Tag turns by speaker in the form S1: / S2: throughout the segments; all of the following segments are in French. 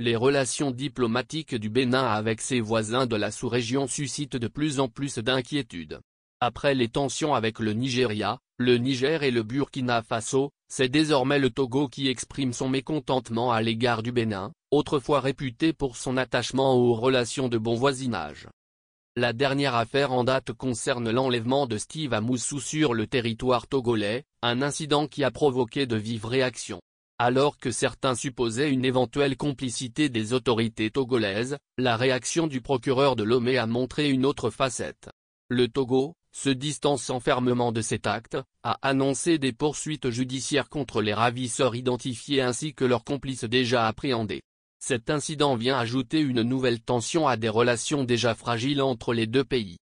S1: les relations diplomatiques du Bénin avec ses voisins de la sous-région suscitent de plus en plus d'inquiétudes. Après les tensions avec le Nigeria, le Niger et le Burkina Faso, c'est désormais le Togo qui exprime son mécontentement à l'égard du Bénin, autrefois réputé pour son attachement aux relations de bon voisinage. La dernière affaire en date concerne l'enlèvement de Steve Amoussou sur le territoire togolais, un incident qui a provoqué de vives réactions. Alors que certains supposaient une éventuelle complicité des autorités togolaises, la réaction du procureur de Lomé a montré une autre facette. Le Togo, se distançant fermement de cet acte, a annoncé des poursuites judiciaires contre les ravisseurs identifiés ainsi que leurs complices déjà appréhendés. Cet incident vient ajouter une nouvelle tension à des relations déjà fragiles entre les deux pays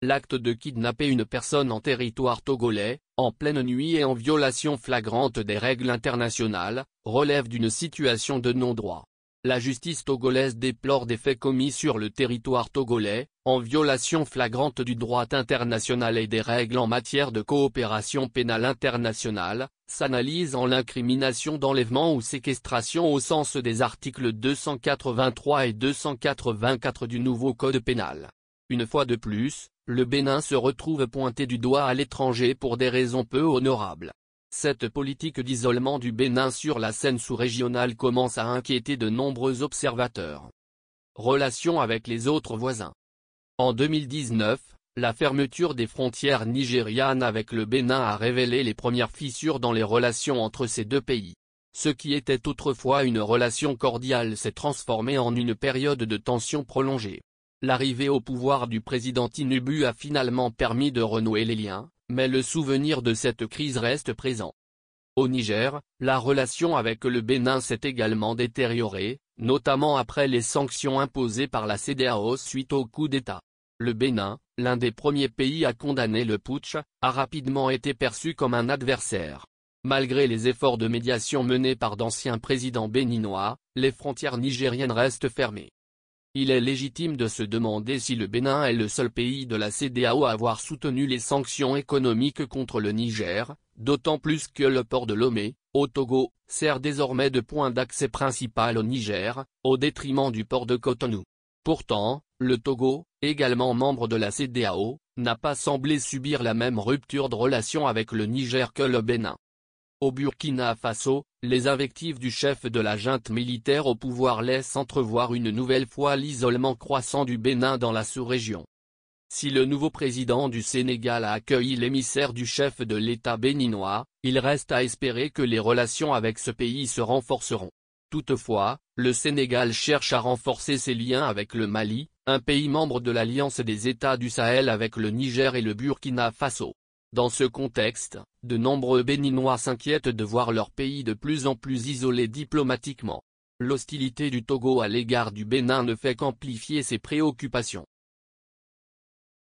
S1: l'acte de kidnapper une personne en territoire togolais, en pleine nuit et en violation flagrante des règles internationales, relève d'une situation de non-droit. La justice togolaise déplore des faits commis sur le territoire togolais, en violation flagrante du droit international et des règles en matière de coopération pénale internationale, s'analyse en l'incrimination d'enlèvement ou séquestration au sens des articles 283 et 284 du nouveau Code pénal. Une fois de plus, le Bénin se retrouve pointé du doigt à l'étranger pour des raisons peu honorables. Cette politique d'isolement du Bénin sur la scène sous-régionale commence à inquiéter de nombreux observateurs. Relations avec les autres voisins En 2019, la fermeture des frontières nigérianes avec le Bénin a révélé les premières fissures dans les relations entre ces deux pays. Ce qui était autrefois une relation cordiale s'est transformé en une période de tension prolongée. L'arrivée au pouvoir du président Tinubu a finalement permis de renouer les liens, mais le souvenir de cette crise reste présent. Au Niger, la relation avec le Bénin s'est également détériorée, notamment après les sanctions imposées par la CDAO suite au coup d'État. Le Bénin, l'un des premiers pays à condamner le putsch, a rapidement été perçu comme un adversaire. Malgré les efforts de médiation menés par d'anciens présidents béninois, les frontières nigériennes restent fermées. Il est légitime de se demander si le Bénin est le seul pays de la CDAO à avoir soutenu les sanctions économiques contre le Niger, d'autant plus que le port de Lomé, au Togo, sert désormais de point d'accès principal au Niger, au détriment du port de Cotonou. Pourtant, le Togo, également membre de la CDAO, n'a pas semblé subir la même rupture de relations avec le Niger que le Bénin. Au Burkina Faso, les invectives du chef de la junte militaire au pouvoir laissent entrevoir une nouvelle fois l'isolement croissant du Bénin dans la sous-région. Si le nouveau président du Sénégal a accueilli l'émissaire du chef de l'État béninois, il reste à espérer que les relations avec ce pays se renforceront. Toutefois, le Sénégal cherche à renforcer ses liens avec le Mali, un pays membre de l'Alliance des États du Sahel avec le Niger et le Burkina Faso. Dans ce contexte, de nombreux Béninois s'inquiètent de voir leur pays de plus en plus isolé diplomatiquement. L'hostilité du Togo à l'égard du Bénin ne fait qu'amplifier ses préoccupations.